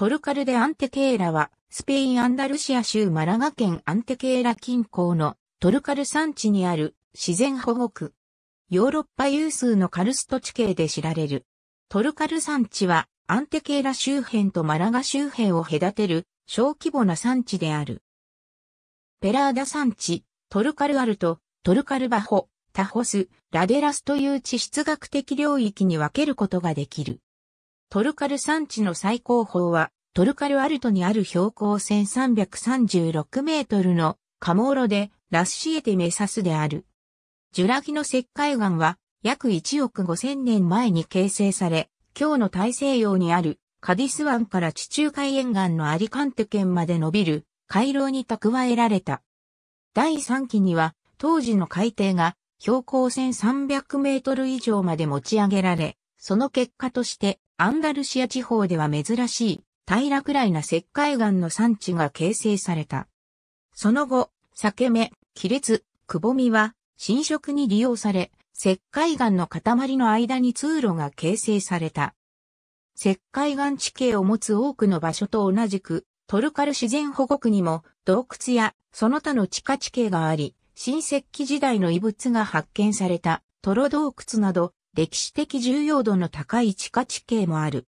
トルカルデ・アンテケーラは、スペイン・アンダルシア州マラガ県アンテケーラ近郊のトルカル山地にある自然保護区。ヨーロッパ有数のカルスト地形で知られる。トルカル山地は、アンテケーラ周辺とマラガ周辺を隔てる小規模な山地である。ペラーダ山地、トルカルアルト、トルカルバホ、タホス、ラデラスという地質学的領域に分けることができる。トルカル山地の最高峰は、トルカルアルトにある標高1336メートルのカモーロでラッシエテメサスである。ジュラギの石灰岩は約1億5000年前に形成され、今日の大西洋にあるカディス湾から地中海沿岸のアリカンテ県まで伸びる回廊に蓄えられた。第3期には当時の海底が標高1300メートル以上まで持ち上げられ、その結果としてアンダルシア地方では珍しい平らくらいな石灰岩の産地が形成された。その後、裂け目、亀裂、くぼみは侵食に利用され、石灰岩の塊の間に通路が形成された。石灰岩地形を持つ多くの場所と同じく、トルカル自然保護区にも洞窟やその他の地下地形があり、新石器時代の遺物が発見されたトロ洞窟など歴史的重要度の高い地下地形もある。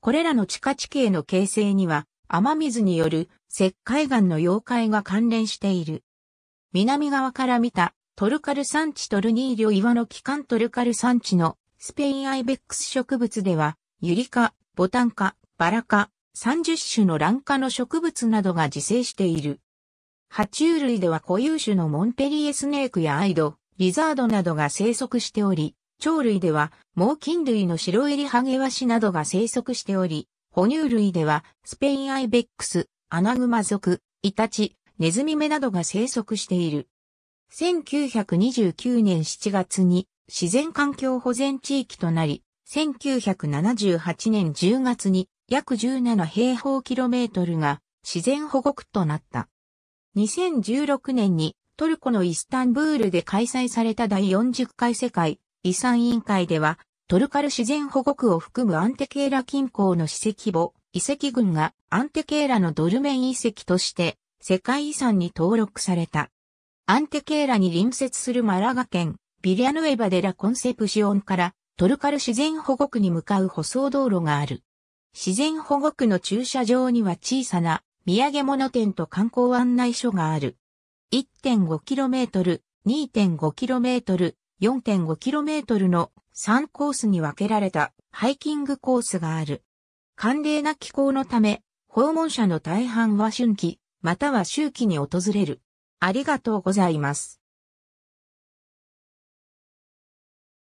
これらの地下地形の形成には、雨水による石灰岩の溶解が関連している。南側から見たトルカル山地トルニーリョ岩の基幹トルカル山地のスペインアイベックス植物では、ユリ科、ボタン科、バラ科、30種の卵科の植物などが自生している。爬虫類では固有種のモンペリエスネークやアイド、リザードなどが生息しており、鳥類では、猛禽類の白襟ハゲワシなどが生息しており、哺乳類では、スペインアイベックス、アナグマ族、イタチ、ネズミ目などが生息している。1929年7月に自然環境保全地域となり、1978年10月に約17平方キロメートルが自然保護区となった。2016年にトルコのイスタンブールで開催された第40回世界遺産委員会では、トルカル自然保護区を含むアンテケーラ近郊の史跡簿、遺跡群がアンテケーラのドルメン遺跡として世界遺産に登録された。アンテケーラに隣接するマラガ県、ビリアヌエバデラコンセプシオンからトルカル自然保護区に向かう舗装道路がある。自然保護区の駐車場には小さな土産物店と観光案内所がある。1.5km、2.5km、4.5km の3コースに分けられたハイキングコースがある。寒冷な気候のため、訪問者の大半は春季、または秋季に訪れる。ありがとうございます。